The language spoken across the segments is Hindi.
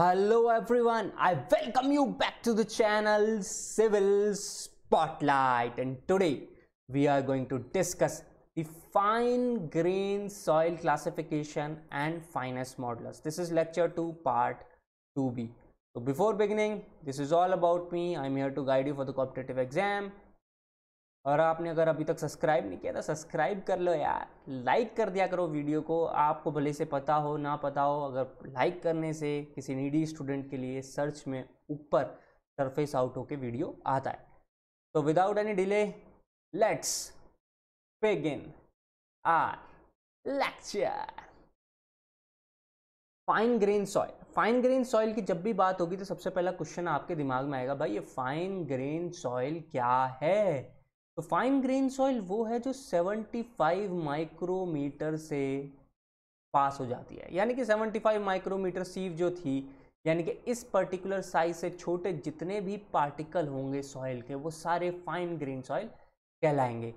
Hello everyone, I welcome you back to the channel Civil Spotlight and today we are going to discuss the fine grain soil classification and finest modulus. This is lecture 2 part 2b. So before beginning, this is all about me. I'm here to guide you for the competitive exam और आपने अगर अभी तक सब्सक्राइब नहीं किया तो सब्सक्राइब कर लो यार लाइक कर दिया करो वीडियो को आपको भले से पता हो ना पता हो अगर लाइक करने से किसी नीडी स्टूडेंट के लिए सर्च में ऊपर सरफेस आउट होके वीडियो आता है तो without any delay let's begin our lecture fine grain soil fine grain soil की जब भी बात होगी तो सबसे पहला क्वेश्चन आपके दिमाग में आएगा भाई ये फाइन ग्रेन सॉइल क्या है तो फाइन ग्रेन सॉइल वो है जो 75 माइक्रोमीटर से पास हो जाती है यानी कि 75 माइक्रोमीटर सीव जो थी यानी कि इस पर्टिकुलर साइज से छोटे जितने भी पार्टिकल होंगे सॉइल के वो सारे फाइन ग्रेन सॉइल कहलाएंगे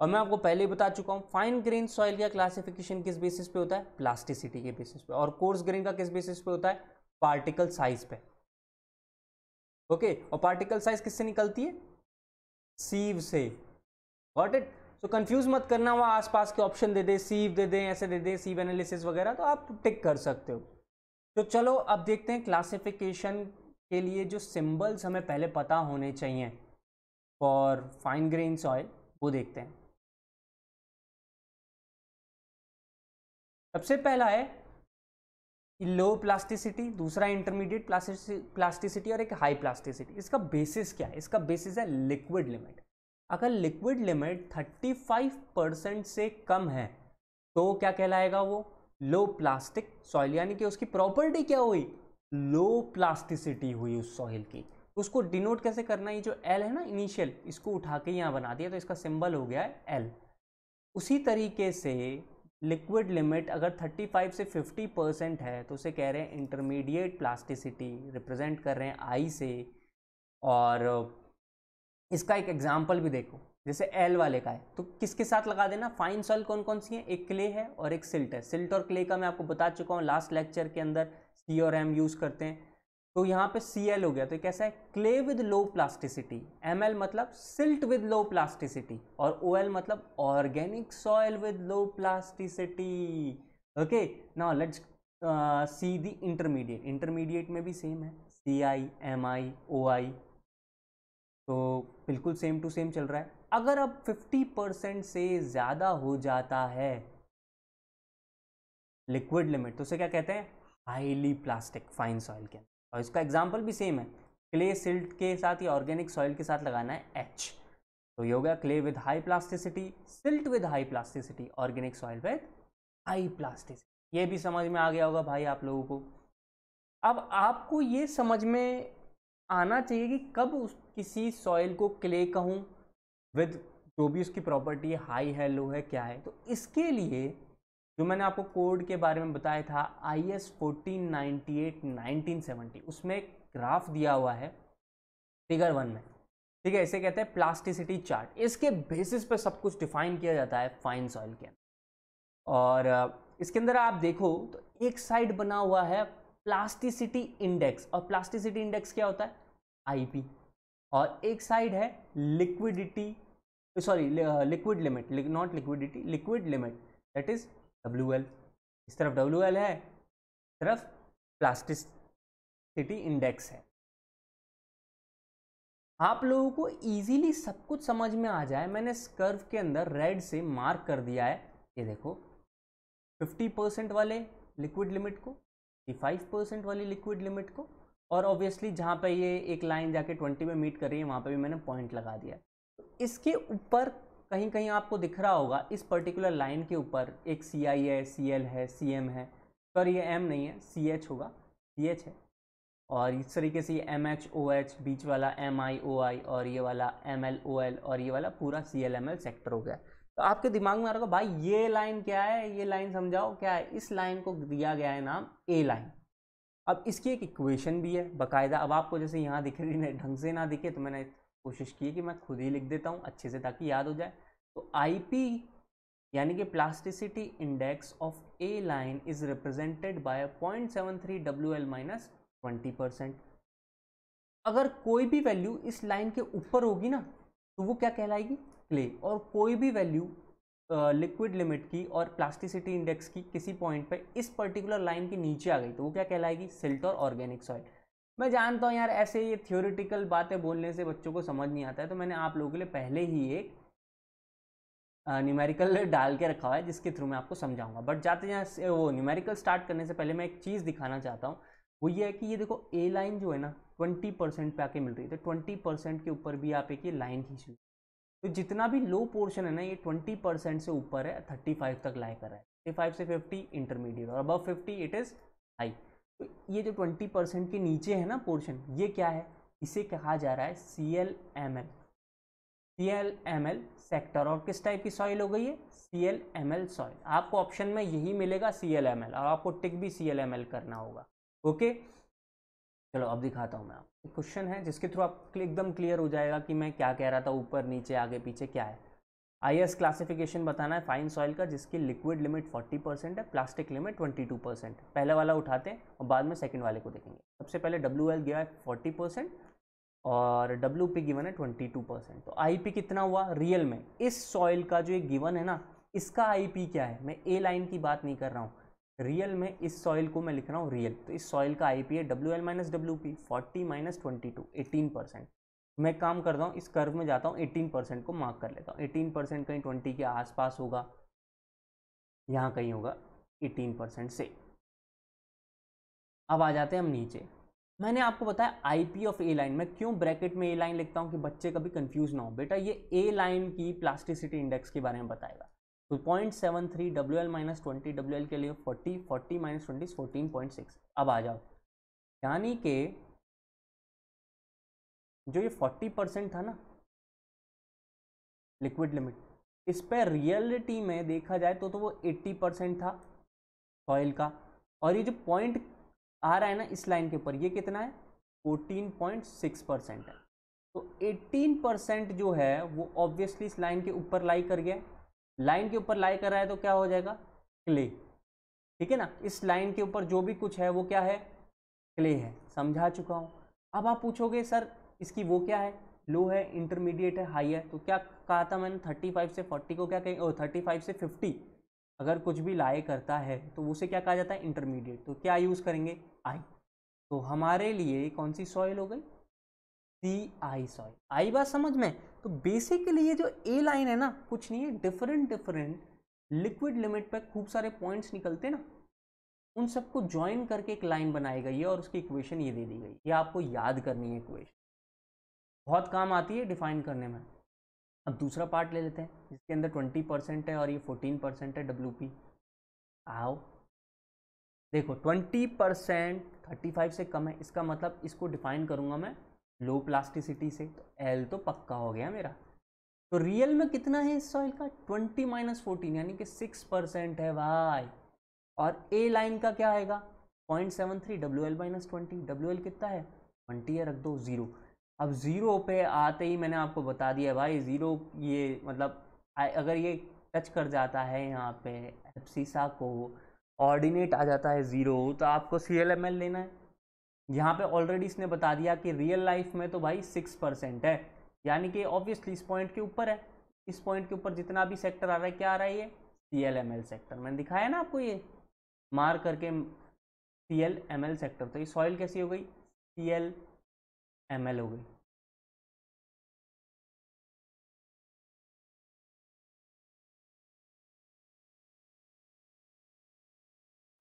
और मैं आपको पहले ही बता चुका हूँ फाइन ग्रेन सॉइल का क्लासिफिकेशन किस बेसिस पे होता है प्लास्टिसिटी के बेसिस पे और कोर्स ग्रेन का किस बेसिस पे होता है पार्टिकल साइज पे ओके और पार्टिकल साइज किससे निकलती है सीव से वॉट इट सो कंफ्यूज मत करना वहाँ आसपास के ऑप्शन दे दे सीव दे दें ऐसे दे दें सीव एनालिसिस वगैरह तो आप टिक कर सकते हो तो चलो अब देखते हैं क्लासिफिकेशन के लिए जो सिम्बल्स हमें पहले पता होने चाहिए फॉर फाइन ग्रेन सॉइल वो देखते हैं सबसे पहला है लो प्लास्टिसिटी दूसरा इंटरमीडिएट प्लास्टिसिटी और एक हाई प्लास्टिसिटी इसका बेसिस क्या है इसका बेसिस है लिक्विड लिमिट अगर लिक्विड लिमिट 35 परसेंट से कम है तो क्या कहलाएगा वो लो प्लास्टिक सॉइल यानी कि उसकी प्रॉपर्टी क्या हुई लो प्लास्टिसिटी हुई उस सॉइल की उसको डिनोट कैसे करना ये जो एल है ना इनिशियल इसको उठा के यहाँ बना दिया तो इसका सिंबल हो गया है एल उसी तरीके से लिक्विड लिमिट अगर 35 से 50 परसेंट है तो उसे कह रहे हैं इंटरमीडिएट प्लास्टिसिटी रिप्रेजेंट कर रहे हैं आई से और इसका एक एग्जाम्पल भी देखो जैसे एल वाले का है तो किसके साथ लगा देना फाइन सॉइल कौन कौन सी है एक क्ले है और एक सिल्ट है सिल्ट और क्ले का मैं आपको बता चुका हूँ लास्ट लेक्चर के अंदर सी और एम यूज़ करते हैं तो यहाँ पे सी एल हो गया तो कैसा है clay with low plasticity M L मतलब सिल्ट विद लो प्लास्टिसिटी और ओ एल मतलब organic soil with low plasticity okay now let's see the intermediate intermediate में भी सेम है सी आई एम आई ओ आई तो बिल्कुल सेम टू सेम चल रहा है अगर अब 50 परसेंट से ज़्यादा हो जाता है लिक्विड लिमिट तो उसे क्या कहते हैं हाईली प्लास्टिक फाइन सॉइल के अंदर और इसका एग्जाम्पल भी सेम है क्ले सिल्ट के साथ या ऑर्गेनिक सॉइल के साथ लगाना है एच तो ये हो गया clay with high plasticity silt with high plasticity organic soil with high plasticity ये भी समझ में आ गया होगा भाई आप लोगों को अब आपको ये समझ में आना चाहिए कि कब उस किसी सॉइल को क्ले कहूँ विद जो भी उसकी प्रॉपर्टी हाई है लो है क्या है तो इसके लिए जो मैंने आपको कोड के बारे में बताया था I S fourteen ninety eight nineteen seventy उसमें एक ग्राफ दिया हुआ है फिगर वन में ठीक है इसे कहते हैं प्लास्टिसिटी चार्ट इसके बेसिस पे सब कुछ डिफाइन किया जाता है फाइन सॉइल के अंदर और इसके अंदर आप देखो तो एक साइड बना हुआ है प्लास्टिसिटी इंडेक्स और प्लास्टिसिटी इंडेक्स क्या होता है आईपी और एक साइड है liquidity sorry liquid limit not liquidity liquid limit that is W L इस तरफ डब्ल्यू एल है तरफ प्लास्टिसिटी इंडेक्स है आप लोगों को इजीली सब कुछ समझ में आ जाए मैंने इस कर्व के अंदर रेड से मार्क कर दिया है ये देखो 50 परसेंट वाले लिक्विड लिमिट को कि फाइव परसेंट वाली लिक्विड लिमिट को और ऑब्वियसली जहाँ पे ये एक लाइन जाके ट्वेंटी में मीट कर रही है वहाँ पे भी मैंने पॉइंट लगा दिया तो इसके ऊपर कहीं कहीं आपको दिख रहा होगा इस पर्टिकुलर लाइन के ऊपर एक सी आई है सी एल है सी एम है पर ये एम नहीं है सी एच होगा सी एच है और इस तरीके से ये एम एच ओ एच बीच वाला एम आई ओ आई और ये वाला एम एल ओ एल और ये वाला पूरा C L M L sector हो गया तो आपके दिमाग में आ रहा होगा भाई ये लाइन क्या है ये लाइन समझाओ क्या है इस लाइन को दिया गया है नाम ए लाइन अब इसकी एक इक्वेशन भी है बकायदा अब आपको जैसे यहाँ दिख रही है ढंग से ना दिखे तो मैंने कोशिश की कि मैं खुद ही लिख देता हूँ अच्छे से ताकि याद हो जाए तो आई यानी कि plasticity index of A line is represented by point seven three W L minus twenty percent अगर कोई भी वैल्यू इस लाइन के ऊपर होगी ना तो वो क्या कहलाएगी क्ले और कोई भी वैल्यू लिक्विड लिमिट की और प्लास्टिसिटी इंडेक्स की किसी पॉइंट पे इस पर्टिकुलर लाइन के नीचे आ गई तो वो क्या कहलाएगी सिल्ट और ऑर्गेनिक सॉइल मैं जानता हूँ यार ऐसे ये थियोरिटिकल बातें बोलने से बच्चों को समझ नहीं आता है तो मैंने आप लोगों के लिए पहले ही एक न्यूमेरिकल डाल के रखा हुआ है जिसके थ्रू मैं आपको समझाऊंगा बट जाते जाते वो न्यूमेरिकल स्टार्ट करने से पहले मैं एक चीज़ दिखाना चाहता हूँ वो ये है कि ये देखो ए लाइन जो है ना ट्वेंटी परसेंट पे आके मिल रही है तो ट्वेंटी परसेंट के ऊपर भी आप एक ये लाइन खींच लो तो जितना भी लो पोर्शन है ना ये ट्वेंटी परसेंट से ऊपर है थर्टी फाइव तक लाई कर रहा है थर्टी फाइव से फिफ्टी इंटरमीडिएट और above fifty it is high तो ये जो ट्वेंटी परसेंट के नीचे है ना पोर्शन ये क्या है इसे कहा जा रहा है C L M L C L M L sector और किस टाइप की सॉइल हो गई है C L M L soil आपको ऑप्शन में यही मिलेगा सी एल एम एल और आपको टिक भी सी एल एम एल करना होगा ओके okay? चलो अब दिखाता हूँ मैं आपको क्वेश्चन है जिसके थ्रू आप एकदम क्लियर हो जाएगा कि मैं क्या कह रहा था ऊपर नीचे आगे पीछे क्या है आई एस क्लासिफिकेशन बताना है फाइन सॉइल का जिसकी लिक्विड लिमिट 40 परसेंट है प्लास्टिक लिमिट 22 परसेंट पहला वाला उठाते हैं और बाद में सेकंड वाले को देखेंगे सबसे पहले डब्ल्यू एल गया है फोर्टी परसेंट और डब्ल्यू पी गिवन है ट्वेंटी टू परसेंट तो आई पी कितना हुआ रियल में इस सॉइल का जो एक गिवन है ना इसका आई पी क्या है मैं ए लाइन की बात नहीं कर रहा हूँ रियल में इस सॉइल को मैं लिख रहा हूँ रियल तो इस सॉइल का आई पी है W L minus W P forty minus twenty two eighteen percent मैं काम करता हूँ इस कर्व में जाता हूँ एटीन परसेंट को मार्क कर लेता हूँ एटीन परसेंट कहीं ट्वेंटी के आसपास होगा यहाँ कहीं होगा एटीन परसेंट से अब आ जाते हैं हम नीचे मैंने आपको बताया I P of A line मैं क्यों ब्रैकेट में ए लाइन लिखता हूँ कि बच्चे कभी कंफ्यूज ना हो बेटा ये ए लाइन की प्लास्टिसिटी इंडेक्स के बारे में बताएगा to point seven three W L minus twenty W L के लिए forty forty minus twenty fourteen point six अब आ जाओ यानी कि जो ये फोर्टी परसेंट था ना लिक्विड लिमिट इस पर रियलिटी में देखा जाए तो तो वो एट्टी परसेंट था ऑयल का और ये जो पॉइंट आ रहा है ना इस लाइन के ऊपर ये कितना है फोर्टीन पॉइंट सिक्स परसेंट है तो एट्टीन परसेंट जो है वो ऑब्वियसली इस लाइन के ऊपर लाई कर गया लाइन के ऊपर लाई कर रहा है तो क्या हो जाएगा क्ले ठीक है ना इस लाइन के ऊपर जो भी कुछ है वो क्या है क्ले है समझा चुका हूँ अब आप पूछोगे सर इसकी वो क्या है लो है इंटरमीडिएट है हाई है तो क्या कहा था मैंने थर्टी फाइव से फोर्टी को क्या कहेंगे थर्टी फाइव से फिफ्टी अगर कुछ भी लाए करता है तो उसे क्या कहा जाता है इंटरमीडिएट तो क्या यूज़ करेंगे आई तो हमारे लिए कौन सी सॉइल हो गई सी आई सॉरी आई बात समझ में तो बेसिकली ये जो ए लाइन है ना कुछ नहीं है डिफरेंट डिफरेंट लिक्विड लिमिट पर खूब सारे पॉइंट्स निकलते ना उन सबको ज्वाइन करके एक लाइन बनाई गई है और उसकी इक्वेशन ये दे दी गई ये आपको याद करनी है इक्वेशन बहुत काम आती है डिफाइन करने में अब दूसरा पार्ट ले लेते हैं जिसके अंदर ट्वेंटी परसेंट है और ये फोर्टीन परसेंट है डब्ल्यू पी आओ देखो ट्वेंटी परसेंट थर्टी फाइव से कम है इसका मतलब इसको डिफाइन करूंगा मैं लो प्लास्टिसिटी से तो एल तो पक्का हो गया मेरा तो रियल में कितना है इस सॉइल का ट्वेंटी माइनस फोर्टीन यानी कि सिक्स परसेंट है भाई और ए लाइन का क्या आएगा point seven three W L minus twenty W L कितना है ट्वेंटी है रख दो ज़ीरो अब ज़ीरो पे आते ही मैंने आपको बता दिया भाई ज़ीरो ये मतलब अगर ये टच कर जाता है यहाँ पे एप्सिसा को ऑर्डिनेट आ जाता है ज़ीरो तो आपको सी एल एम एल लेना है यहाँ पे ऑलरेडी इसने बता दिया कि रियल लाइफ में तो भाई सिक्स परसेंट है यानी कि ऑब्वियसली इस पॉइंट के ऊपर है इस पॉइंट के ऊपर जितना भी सेक्टर आ रहा है क्या आ रहा है ये C L M L sector मैंने दिखाया ना आपको ये मार करके C L M L sector तो ये सॉइल कैसी हो गई सी एल एम एल हो गई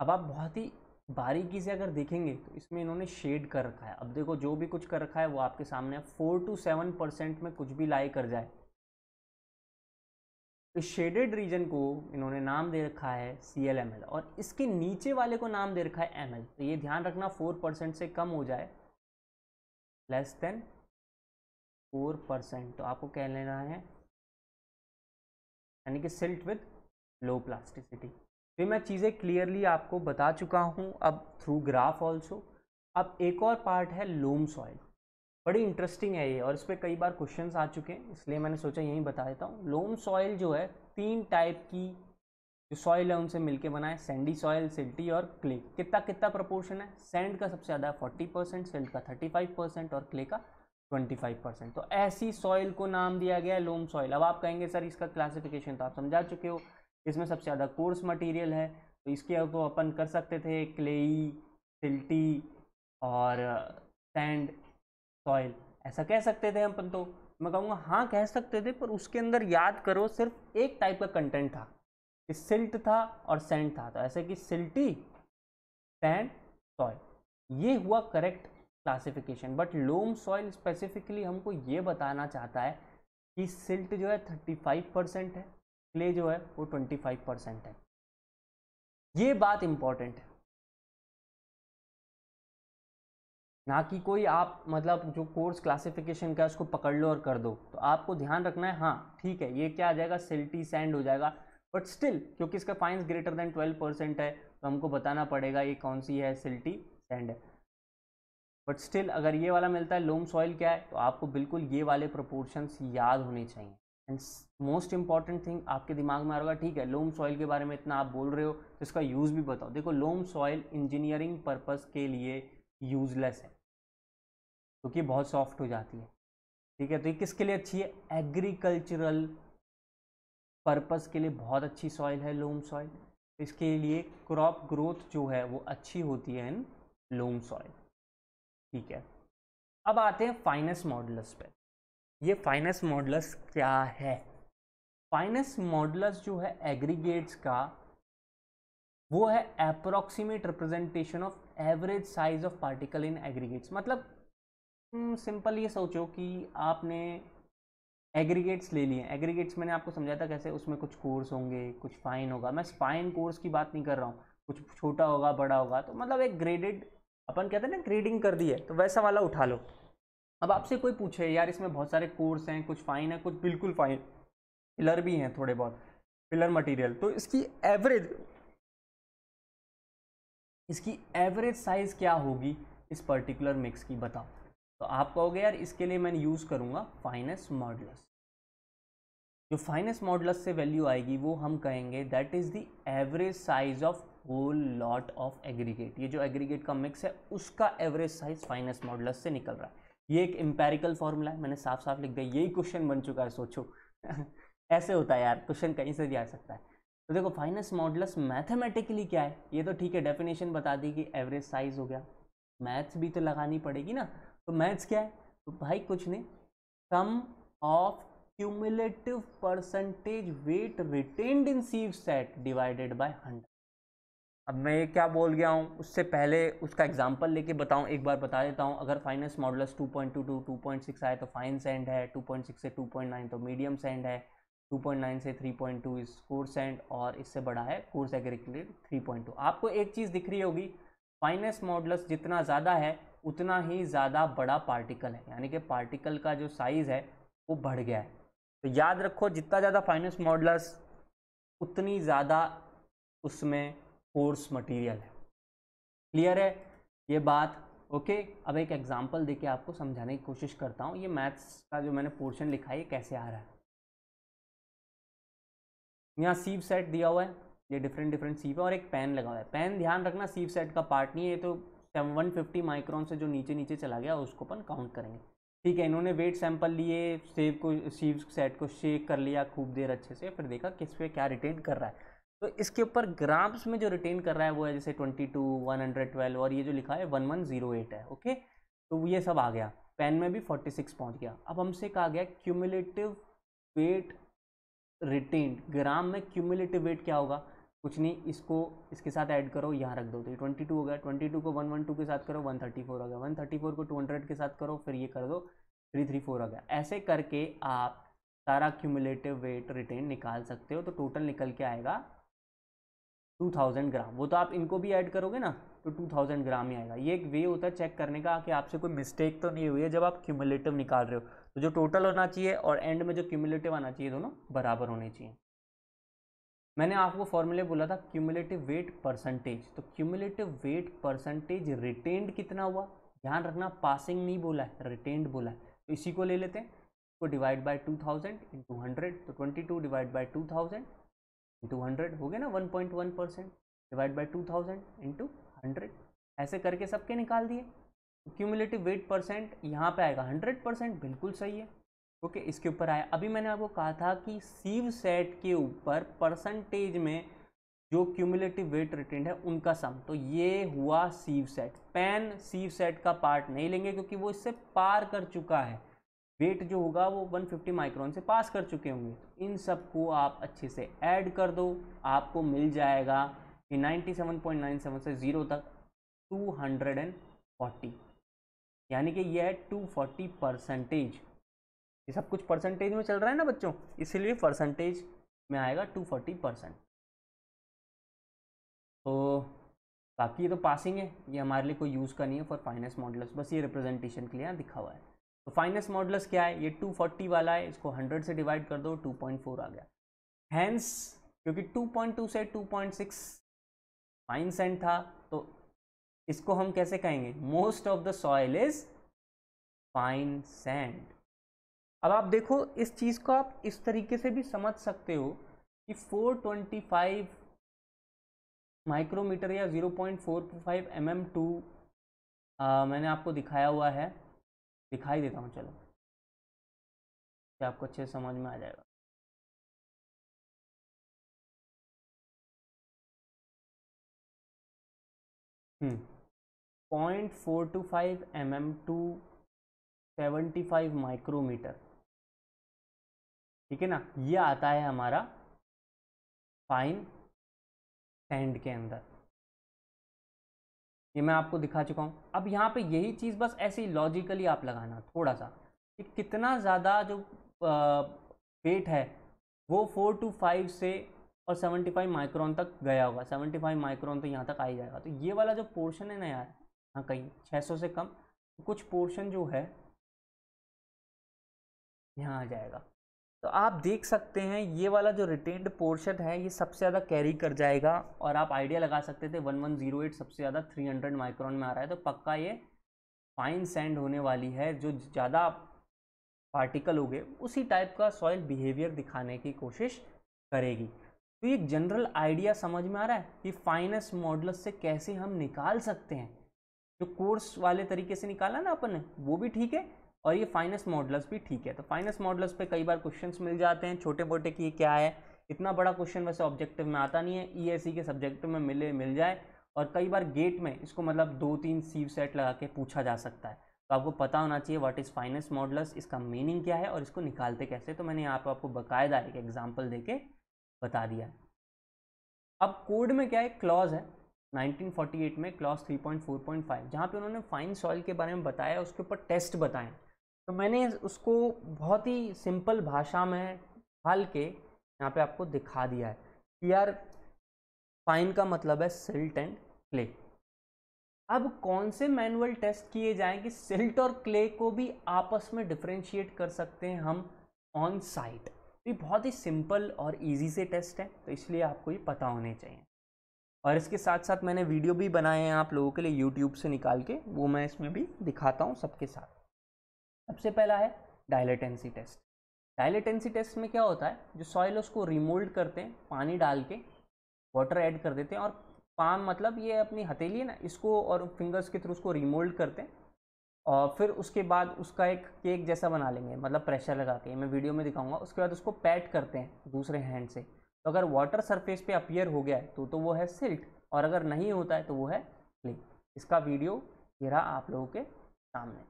अब आप बहुत ही बारीकी से अगर देखेंगे तो इसमें इन्होंने शेड कर रखा है अब देखो जो भी कुछ कर रखा है वो आपके सामने फोर टू सेवन परसेंट में कुछ भी लाई कर जाए इस शेडेड रीजन को इन्होंने नाम दे रखा है सी एल एम एल और इसके नीचे वाले को नाम दे रखा है एम एल तो ये ध्यान रखना फोर परसेंट से कम हो जाए लेस देन फोर परसेंट तो आपको कह लेना है यानी कि सिल्ट विथ लो प्लास्टिसिटी ये मैं चीज़ें क्लियरली आपको बता चुका हूँ अब थ्रू ग्राफ ऑल्सो अब एक और पार्ट है लोम सॉइल बड़ी इंटरेस्टिंग है ये और इस पर कई बार क्वेश्चंस आ चुके हैं इसलिए मैंने सोचा यहीं बता देता हूँ लोम सॉइल जो है तीन टाइप की जो सॉइल है उनसे मिलके बना है सैंडी सॉइल सिल्टी और क्ले कितना कितना प्रपोर्शन है सैंड का सबसे ज़्यादा फोर्टी परसेंट सिल्ट का थर्टी फाइव परसेंट और क्ले का ट्वेंटी फाइव परसेंट तो ऐसी सॉइल को नाम दिया गया है लोम सॉइल अब आप कहेंगे सर इसका क्लासिफिकेशन तो आप समझा चुके हो इसमें सबसे ज़्यादा कोर्स मटेरियल है तो इसके तो अपन कर सकते थे क्लेई सिल्टी और सैंड सॉइल ऐसा कह सकते थे अपन तो मैं कहूँगा हाँ कह सकते थे पर उसके अंदर याद करो सिर्फ एक टाइप का कंटेंट था कि सिल्ट था और सैंड था तो ऐसे कि सिल्टी सैंड सॉइल ये हुआ correct classification but loam soil specifically हमको ये बताना चाहता है कि सिल्ट जो है फाइव परसेंट है क्ले जो है वो 25 परसेंट है ये बात इंपॉर्टेंट है ना कि कोई आप मतलब जो कोर्स क्लासिफिकेशन का उसको पकड़ लो और कर दो तो आपको ध्यान रखना है हाँ ठीक है ये क्या आ जाएगा सिल्टी सैंड हो जाएगा बट स्टिल क्योंकि इसका fines greater than twelve percent है तो हमको बताना पड़ेगा ये कौन सी है सिल्टी सैंड है बट स्टिल अगर ये वाला मिलता है लोम सॉइल क्या है तो आपको बिल्कुल ये वाले प्रपोर्शन याद होने चाहिए एंड मोस्ट इंपॉर्टेंट थिंग आपके दिमाग में आ रहा ठीक है लोम सॉइल के बारे में इतना आप बोल रहे हो तो इसका यूज़ भी बताओ देखो लोम सॉइल इंजीनियरिंग पर्पज़ के लिए यूजलेस है क्योंकि तो बहुत सॉफ्ट हो जाती है ठीक है तो ये किसके लिए अच्छी है एग्रीकल्चरल पर्पज़ के लिए बहुत अच्छी सॉइल है लोम तो सॉइल इसके लिए क्रॉप ग्रोथ जो है वो अच्छी होती है इन लोम सॉइल ठीक है अब आते हैं फाइनेंस मॉडल्स पे ये फाइनेंस मॉडल्स क्या है फाइनेंस मॉडल्स जो है एग्रीगेट्स का वो है approximate representation of average size of particle in aggregates मतलब सिंपल हम्म, ये सोचो कि आपने एग्रीगेट्स ले लिए एग्रीगेट्स मैंने आपको समझाया था कैसे उसमें कुछ कोर्स होंगे कुछ फाइन होगा मैं स्पाइन कोर्स की बात नहीं कर रहा हूँ कुछ छोटा होगा बड़ा होगा तो मतलब एक ग्रेडेड अपन कहते हैं ना ग्रेडिंग कर दी है तो वैसा वाला उठा लो अब आपसे कोई पूछे यार इसमें बहुत सारे कोर्स हैं कुछ फाइन है कुछ बिल्कुल फाइन पिलर भी हैं थोड़े बहुत पिलर मटेरियल तो इसकी एवरेज इसकी एवरेज साइज़ क्या होगी इस पर्टिकुलर मिक्स की बताओ तो आप कहोगे यार इसके लिए मैं यूज़ करूँगा फाइनेस मॉडलस जो फाइनेस मॉडलस से वैल्यू आएगी वो हम कहेंगे that is the average size of whole lot of aggregate ये जो एग्रीगेट का मिक्स है उसका एवरेज साइज फाइनेस मॉडलस से निकल रहा है ये एक एम्पेरिकल फॉर्मूला है मैंने साफ साफ लिख दिया यही क्वेश्चन बन चुका है सोचो ऐसे होता है यार क्वेश्चन कहीं से भी आ सकता है तो देखो फाइनेंस मॉडलस मैथमेटिकली क्या है ये तो ठीक है डेफिनेशन बता दी कि एवरेज साइज हो गया मैथ्स भी तो लगानी पड़ेगी ना तो मैथ्स क्या है तो भाई कुछ नहीं sum of cumulative percentage weight retained in sieve set divided by hundred अब मैं ये क्या बोल गया हूँ उससे पहले उसका एग्जांपल लेके बताऊँ एक बार बता देता हूँ अगर फाइनेंस मॉडल्स 2.22 2.6 आए तो फाइन सेंड है 2.6 से 2.9 तो मीडियम सेंड है 2.9 से 3.2 इस कोर सेंड और इससे बड़ा है कोर्स पॉइंट टू आपको एक चीज़ दिख रही होगी फाइनेंस मॉडल्स जितना ज़्यादा है उतना ही ज़्यादा बड़ा पार्टिकल है यानी कि पार्टिकल का जो साइज़ है वो बढ़ गया है तो याद रखो जितना ज़्यादा फाइनेंस मॉडल्स उतनी ज़्यादा उसमें कोर्स मटेरियल है क्लियर है ये बात ओके अब एक एग्जांपल देके आपको समझाने की कोशिश करता हूँ ये मैथ्स का जो मैंने पोर्शन लिखा है ये कैसे आ रहा है यहाँ सीव सेट दिया हुआ है ये डिफरेंट डिफरेंट सीव है और एक पैन लगा हुआ है पैन ध्यान रखना सीव सेट का पार्ट नहीं है ये तो वन फिफ्टी माइक्रॉन से जो नीचे नीचे चला गया उसको अपन काउंट करेंगे ठीक है इन्होंने वेट सैंपल लिए सेव को सीव सेट को शेक कर लिया खूब देर अच्छे से फिर देखा किस पे क्या रिटेन कर रहा है तो इसके ऊपर ग्राम्स में जो रिटेन कर रहा है वो है जैसे twenty two one hundred twelve और ये जो लिखा है वन वन जीरो एट है ओके तो ये सब आ गया पेन में भी फोर्टी सिक्स पहुँच गया अब हमसे कहा गया क्यूमुलेटिव वेट रिटेन ग्राम में क्यूमुलेटिव वेट क्या होगा कुछ नहीं इसको इसके साथ ऐड करो यहाँ रख दो तो ये ट्वेंटी टू हो गया ट्वेंटी टू को वन वन टू के साथ करो वन थर्टी फोर हो गया वन थर्टी फोर को टू हंड्रेड के साथ करो फिर ये कर दो थ्री थ्री फोर हो गया ऐसे करके आप सारा क्यूमुलेटिव वेट रिटेन निकाल सकते हो तो टोटल निकल के आएगा टू थाउजेंड ग्राम वो तो आप इनको भी ऐड करोगे ना तो टू थाउजेंड ग्राम ही आएगा ये एक वे होता है चेक करने का कि आपसे कोई मिस्टेक तो नहीं हुई है जब आप क्यूमुलेटिव निकाल रहे हो तो जो टोटल होना चाहिए और एंड में जो क्यूमुलेटिव आना चाहिए दोनों बराबर होने चाहिए मैंने आपको फॉर्मूले बोला था क्यूमुलेटिव वेट परसेंटेज तो क्यूमुलेटिव वेट परसेंटेज रिटेन्ड कितना हुआ ध्यान रखना पासिंग नहीं बोला है रिटेन्ड बोला है तो इसी को ले लेते हैं इसको divide by two thousand into hundred तो twenty two divide by two thousand into hundred हो गया ना one point one percent divide by two thousand into hundred ऐसे करके सबके निकाल दिए क्यूमुलेटिव वेट परसेंट यहाँ पे आएगा हंड्रेड परसेंट बिल्कुल सही है ओके okay, इसके ऊपर आया अभी मैंने आपको कहा था कि सीव सेट के ऊपर परसेंटेज में जो क्यूमुलेटिव वेट रिटेंड है उनका सम तो ये हुआ sieve set pan sieve set का पार्ट नहीं लेंगे क्योंकि वो इससे पार कर चुका है वेट जो होगा वो 150 माइक्रोन से पास कर चुके होंगे तो इन सब को आप अच्छे से ऐड कर दो आपको मिल जाएगा कि 97.97 से ज़ीरो तक 240 यानी कि यह है 240 परसेंटेज ये सब कुछ परसेंटेज में चल रहा है ना बच्चों इसीलिए परसेंटेज में आएगा 240 परसेंट तो बाकी ये तो पासिंग है ये हमारे लिए कोई यूज़ का नहीं है फॉर फाइनेंस मॉडल्स बस ये रिप्रेजेंटेशन के लिए यहाँ दिखा हुआ है तो फाइनेस्ट मॉडल्स क्या है ये 240 वाला है इसको 100 से डिवाइड कर दो 2.4 आ गया हैंस क्योंकि 2.2 से 2.6 फाइन सेंट था तो इसको हम कैसे कहेंगे most of the soil is fine sand अब आप देखो इस चीज़ को आप इस तरीके से भी समझ सकते हो कि 425 माइक्रोमीटर या 0.45 पॉइंट फोर मैंने आपको दिखाया हुआ है दिखाई देता हूँ चलो क्या आपको अच्छे से समझ में आ जाएगा हम्म। Point four two five m m to seventy five micrometer ठीक है ना ये आता है हमारा फाइन सैंड के अंदर ये मैं आपको दिखा चुका हूँ अब यहाँ पे यही चीज़ बस ऐसे ही लॉजिकली आप लगाना थोड़ा सा कि कितना ज़्यादा जो वेट है वो फोर टू फाइव से और सेवेंटी फाइव माइक्रोन तक गया होगा सेवेंटी फाइव माइक्रोन तो यहाँ तक आ ही जाएगा तो ये वाला जो पोर्शन है ना यार हाँ कहीं छः सौ से कम कुछ पोर्शन जो है यहाँ आ जाएगा तो आप देख सकते हैं ये वाला जो रिटेन्ड पोर्शन है ये सबसे ज़्यादा कैरी कर जाएगा और आप आइडिया लगा सकते थे 1108 सबसे ज़्यादा 300 माइक्रोन में आ रहा है तो पक्का ये फाइन सैंड होने वाली है जो ज़्यादा पार्टिकल हो गए उसी टाइप का सॉइल बिहेवियर दिखाने की कोशिश करेगी तो एक जनरल आइडिया समझ में आ रहा है कि फाइनेस मॉडल्स से कैसे हम निकाल सकते हैं जो कोर्स वाले तरीके से निकाला ना अपन ने वो भी ठीक है और ये फाइनेंस मॉडल्स भी ठीक है तो फाइनेंस मॉडल्स पे कई बार क्वेश्चन मिल जाते हैं छोटे मोटे कि ये क्या है इतना बड़ा क्वेश्चन वैसे ऑब्जेक्टिव में आता नहीं है ई e e के सब्जेक्टिव में मिले मिल जाए और कई बार गेट में इसको मतलब दो तीन सीव सेट लगा के पूछा जा सकता है तो आपको पता होना चाहिए व्हाट इज़ फाइनेंस मॉडल्स इसका मीनिंग क्या है और इसको निकालते कैसे तो मैंने यहाँ पर आपको बकायदा एक एग्जाम्पल दे के बता दिया अब कोड में क्या है क्लॉज है 1948 में क्लॉज 3.4.5 जहाँ पे उन्होंने फाइन सॉइल के बारे में बताया उसके ऊपर टेस्ट बताएं तो मैंने उसको बहुत ही सिंपल भाषा में हल के यहाँ पे आपको दिखा दिया है पी आर फाइन का मतलब है सिल्ट एंड क्ले अब कौन से मैनुअल टेस्ट किए जाएं कि सिल्ट और क्ले को भी आपस में डिफ्रेंशिएट कर सकते हैं हम ऑन साइट तो ये बहुत ही सिंपल और इजी से टेस्ट है तो इसलिए आपको ये पता होने चाहिए और इसके साथ साथ मैंने वीडियो भी बनाए हैं आप लोगों के लिए यूट्यूब से निकाल के वो मैं इसमें भी दिखाता हूँ सबके साथ सबसे पहला है डायलेटेंसी टेस्ट डायलेटेंसी टेस्ट में क्या होता है जो सॉइल उसको रिमोल्ड करते हैं पानी डाल के वाटर ऐड कर देते हैं और पाम मतलब ये अपनी हथेली है ना इसको और फिंगर्स के थ्रू उसको रिमोल्ड करते हैं और फिर उसके बाद उसका एक केक जैसा बना लेंगे मतलब प्रेशर लगा के मैं वीडियो में दिखाऊंगा उसके बाद उसको पैट करते हैं दूसरे हैंड से तो अगर वाटर सरफेस पे अपियर हो गया है तो तो वो है सिल्ट और अगर नहीं होता है तो वो है क्ले इसका वीडियो ये रहा आप लोगों के सामने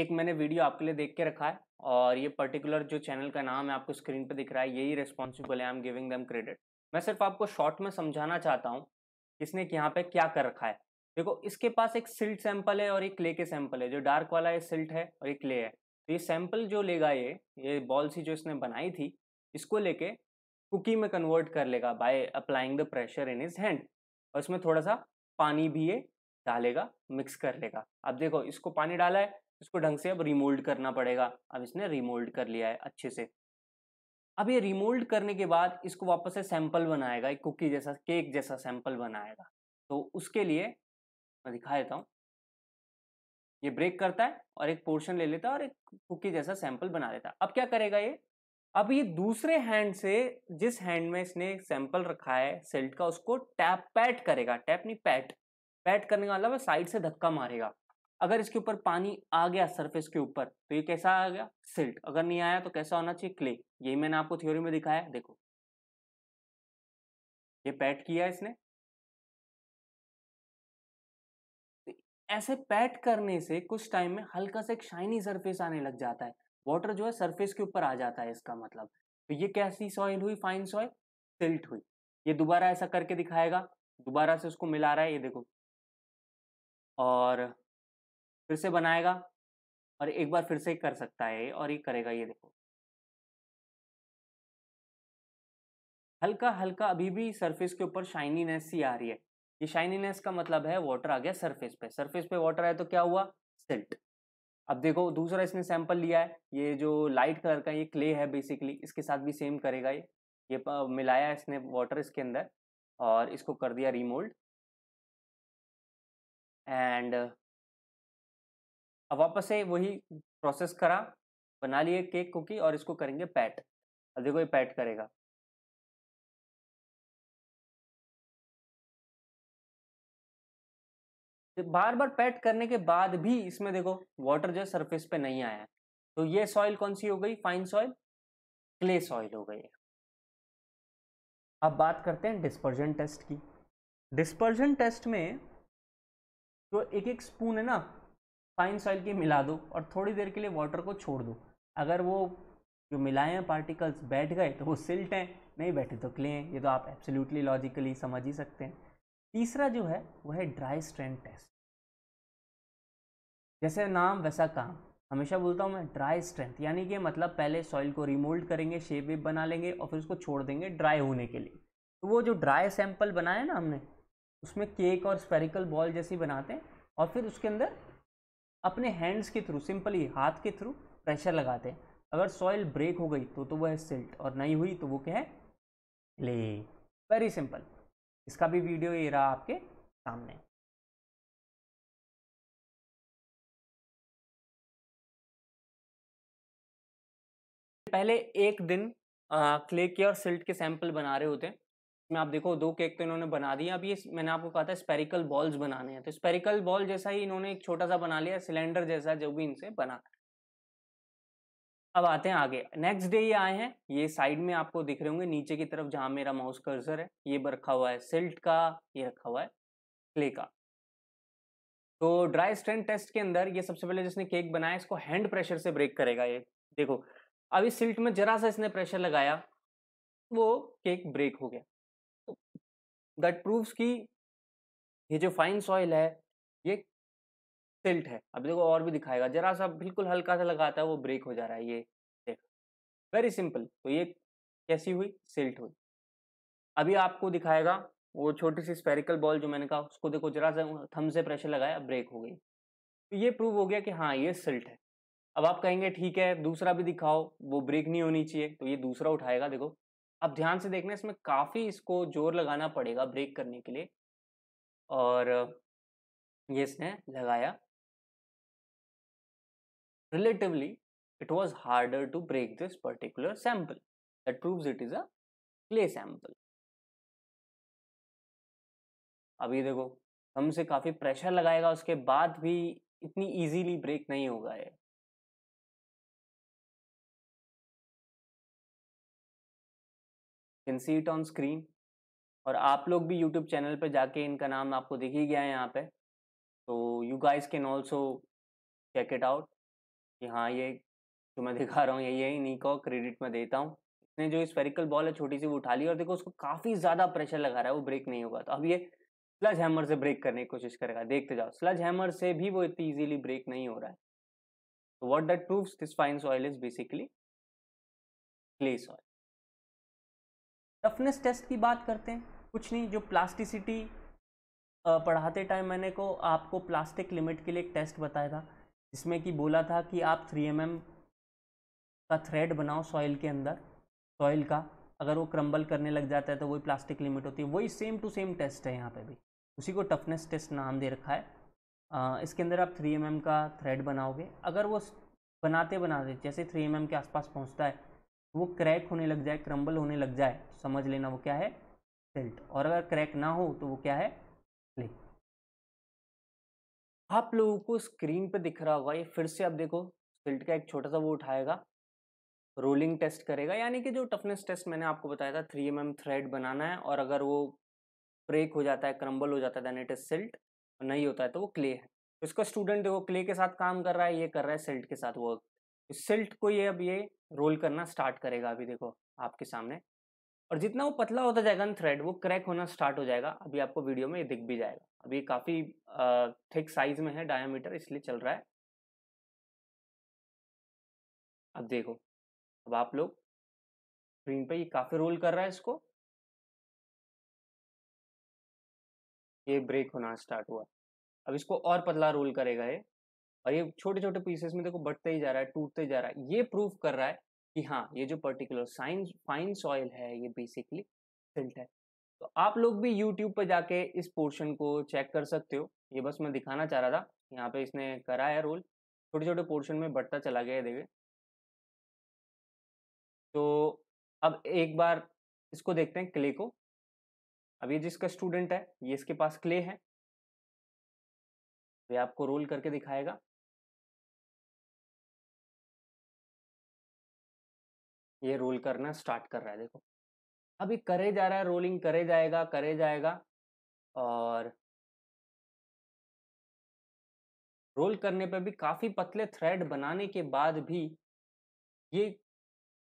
एक मैंने वीडियो आपके लिए देख के रखा है और ये पर्टिकुलर जो चैनल का नाम है आपको स्क्रीन पे दिख रहा है यही रिस्पॉन्सिबल है I am giving them credit मैं सिर्फ आपको शॉर्ट में समझाना चाहता हूँ किसने यहाँ पे क्या कर रखा है देखो इसके पास एक सिल्ट सैंपल है और एक क्ले के सैंपल है जो डार्क वाला ये सिल्ट है और एक क्ले है तो ये सैंपल जो लेगा ये ये बॉल सी जो इसने बनाई थी इसको लेके कुकी में कन्वर्ट कर लेगा by applying the pressure in his hand और इसमें थोड़ा सा पानी भी ये डालेगा मिक्स कर लेगा अब देखो इसको पानी डाला है इसको ढंग से अब रिमोल्ड करना पड़ेगा अब इसने रिमोल्ड कर लिया है अच्छे से अब ये रिमोल्ड करने के बाद इसको वापस से सैंपल बनाएगा एक कुकी जैसा केक जैसा सैंपल बनाएगा तो उसके लिए मैं दिखा देता हूँ ये ब्रेक करता है और एक पोर्शन ले लेता है और एक कुकी जैसा सैंपल बना देता है अब क्या करेगा ये अब ये दूसरे हैंड से जिस हैंड में इसने सैंपल रखा है सेल्ट का उसको टैप पैट करेगा टैप नहीं पैट पैट करने का मतलब साइड से धक्का मारेगा अगर इसके ऊपर पानी आ गया सरफेस के ऊपर तो ये कैसा आ गया सिल्ट अगर नहीं आया तो कैसा होना चाहिए क्ले यही मैंने आपको थ्योरी में दिखाया देखो ये पैट किया इसने तो ऐसे पैट करने से कुछ टाइम में हल्का सा एक शाइनी सरफेस आने लग जाता है वाटर जो है सरफेस के ऊपर आ जाता है इसका मतलब तो ये कैसी सॉइल हुई फाइन सॉइल सिल्ट हुई ये दोबारा ऐसा करके दिखाएगा दोबारा से उसको मिला रहा है ये देखो और फिर से बनाएगा और एक बार फिर से कर सकता है और ये करेगा ये देखो हल्का हल्का अभी भी सरफेस के ऊपर शाइनीनेस ही आ रही है ये शाइनीनेस का मतलब है वाटर आ गया सरफेस पे सरफेस पे वाटर आया तो क्या हुआ सिल्ट अब देखो दूसरा इसने सैंपल लिया है ये जो लाइट कलर का ये क्ले है बेसिकली इसके साथ भी सेम करेगा ये ये मिलाया इसने वाटर इसके अंदर और इसको कर दिया रिमोल्ड एंड अब वापस से वही प्रोसेस करा बना लिए केक कुकी और इसको करेंगे पैट अब देखो ये पैट करेगा तो बार बार पैट करने के बाद भी इसमें देखो वाटर जो सरफेस पे नहीं आया है तो ये सॉइल कौन सी हो गई फाइन सॉइल क्ले सॉइल हो गई अब बात करते हैं डिस्पर्जन टेस्ट की डिस्पर्जन टेस्ट में जो एक एक स्पून है ना फाइन सॉइल की मिला दो और थोड़ी देर के लिए वाटर को छोड़ दो अगर वो जो मिलाए हैं पार्टिकल्स बैठ गए तो वो सिल्ट हैं नहीं बैठे तो क्ले हैं ये तो आप एब्सोल्युटली लॉजिकली समझ ही सकते हैं तीसरा जो है वह है ड्राई स्ट्रेंथ टेस्ट जैसे नाम वैसा काम हमेशा बोलता हूँ मैं ड्राई स्ट्रेंथ यानी कि मतलब पहले सॉइल को रिमोल्ड करेंगे शेप वेप बना लेंगे और फिर उसको छोड़ देंगे ड्राई होने के लिए तो वो जो ड्राई सैंपल बनाया ना हमने उसमें केक और स्पेरिकल बॉल जैसी बनाते हैं और फिर उसके अंदर अपने हैंड्स के थ्रू सिंपली हाथ के थ्रू प्रेशर लगाते हैं अगर सॉइल ब्रेक हो गई तो तो वह है सिल्ट और नहीं हुई तो वो क्या है क्ले वेरी सिंपल इसका भी वीडियो ये रहा आपके सामने पहले एक दिन क्ले के और सिल्ट के सैंपल बना रहे होते हैं में आप देखो दो केक तो इन्होंने बना दिया अभी मैंने आपको कहा था स्पेरिकल बॉल्स बनाने हैं तो स्पेरिकल बॉल जैसा ही इन्होंने एक छोटा सा बना लिया सिलेंडर जैसा जो भी इनसे बना अब आते हैं आगे नेक्स्ट डे ये आए हैं ये साइड में आपको दिख रहे होंगे नीचे की तरफ जहां मेरा माउस कर्सर है ये रखा हुआ है सिल्ट का ये रखा हुआ है क्ले का तो ड्राई स्ट्रेंथ टेस्ट के अंदर ये सबसे पहले जिसने केक बनाया इसको हैंड प्रेशर से ब्रेक करेगा ये देखो अभी सिल्ट में जरा सा इसने प्रेशर लगाया वो केक ब्रेक हो गया दैट प्रूव्स कि ये जो फाइन सॉइल है ये सिल्ट है अब देखो और भी दिखाएगा जरा सा बिल्कुल हल्का सा लगाता है वो ब्रेक हो जा रहा है ये देख वेरी सिंपल तो ये कैसी हुई सिल्ट हुई अभी आपको दिखाएगा वो छोटी सी स्पेरिकल बॉल जो मैंने कहा उसको देखो जरा सा थम से प्रेशर लगाया ब्रेक हो गई तो ये प्रूव हो गया कि हाँ ये सिल्ट है अब आप कहेंगे ठीक है दूसरा भी दिखाओ वो ब्रेक नहीं होनी चाहिए तो ये दूसरा उठाएगा देखो अब ध्यान से देखना इसमें काफ़ी इसको जोर लगाना पड़ेगा ब्रेक करने के लिए और ये इसने लगाया relatively it was harder to break this particular sample that prove it is a clay sample अभी देखो हमसे काफी प्रेशर लगाएगा उसके बाद भी इतनी इजीली ब्रेक नहीं होगा ये can see it on screen और आप लोग भी यूट्यूब चैनल पर जाके इनका नाम आपको दिख ही गया है यहाँ पे तो you guys can also check it out कि हाँ ये जो मैं दिखा रहा हूँ ये ये नहीं कहो क्रेडिट मैं देता हूँ इसने जो स्पेरिकल बॉल है छोटी सी वो उठा ली और देखो उसको काफ़ी ज़्यादा प्रेशर लगा रहा है वो ब्रेक नहीं होगा तो अब ये स्लज हैमर से ब्रेक करने की कोशिश करेगा देखते जाओ स्लज हैमर से भी वो इतनी ईजिली ब्रेक नहीं हो रहा है तो what that prove this fine soil is basically clay soil toughness test की बात करते हैं कुछ नहीं जो प्लास्टिसिटी पढ़ाते टाइम मैंने को आपको प्लास्टिक लिमिट के लिए एक टेस्ट बताया था जिसमें कि बोला था कि आप थ्री एम mm का थ्रेड बनाओ सॉइल के अंदर सॉइल का अगर वो क्रम्बल करने लग जाता है तो वही प्लास्टिक लिमिट होती है वही सेम टू सेम टेस्ट है यहाँ पे भी उसी को टफनेस टेस्ट नाम दे रखा है आ, इसके अंदर आप थ्री एम mm का थ्रेड बनाओगे अगर वो बनाते बनाते जैसे थ्री एम mm के आसपास पहुँचता है वो क्रैक होने लग जाए क्रम्बल होने लग जाए तो समझ लेना वो क्या है सिल्ट और अगर क्रैक ना हो तो वो क्या है क्ले आप लोगों को स्क्रीन पे दिख रहा होगा ये फिर से आप देखो सिल्ट का एक छोटा सा वो उठाएगा रोलिंग टेस्ट करेगा यानी कि जो टफनेस टेस्ट मैंने आपको बताया था थ्री एम एम थ्रेड बनाना है और अगर वो ब्रेक हो जाता है क्रम्बल हो जाता है देन इट इज सिल्ट नहीं होता है तो वो क्ले है इसका स्टूडेंट देखो क्ले के साथ काम कर रहा है ये कर रहा है सिल्ट के साथ वर्क इस तो सिल्ट को ये अब ये रोल करना स्टार्ट करेगा अभी देखो आपके सामने और जितना वो पतला होता जाएगा ना थ्रेड वो क्रैक होना स्टार्ट हो जाएगा अभी आपको वीडियो में ये दिख भी जाएगा अभी काफ़ी थिक साइज में है डायमीटर इसलिए चल रहा है अब देखो अब आप लोग स्क्रीन पे ये काफ़ी रोल कर रहा है इसको ये ब्रेक होना स्टार्ट हुआ अब इसको और पतला रोल करेगा ये और ये छोटे छोटे पीसेस में देखो बढ़ते ही जा रहा है टूटते जा रहा है ये प्रूव कर रहा है कि हाँ ये जो पर्टिकुलर साइंस फाइन सॉइल है ये बेसिकली फिल्ट है तो आप लोग भी यूट्यूब पर जाके इस पोर्शन को चेक कर सकते हो ये बस मैं दिखाना चाह रहा था यहाँ पे इसने करा है रोल छोटे छोटे पोर्शन में बढ़ता चला गया देखे तो अब एक बार इसको देखते हैं क्ले को अब ये जिसका स्टूडेंट है ये इसके पास क्ले है ये आपको रोल करके दिखाएगा ये रोल करना स्टार्ट कर रहा है देखो अभी करे जा रहा है रोलिंग करे जाएगा करे जाएगा और रोल करने पर भी काफ़ी पतले थ्रेड बनाने के बाद भी ये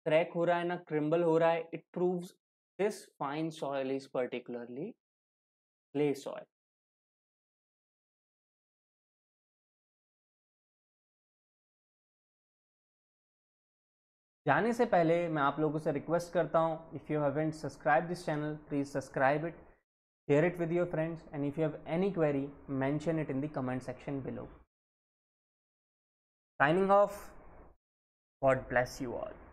क्रैक हो रहा है ना क्रिम्बल हो रहा है it proves this fine soil is particularly clay soil जाने से पहले मैं आप लोगों से रिक्वेस्ट करता हूँ if you haven't subscribe this channel please subscribe it share it with your friends and if you have any query mention it in the comment section below signing off God bless you all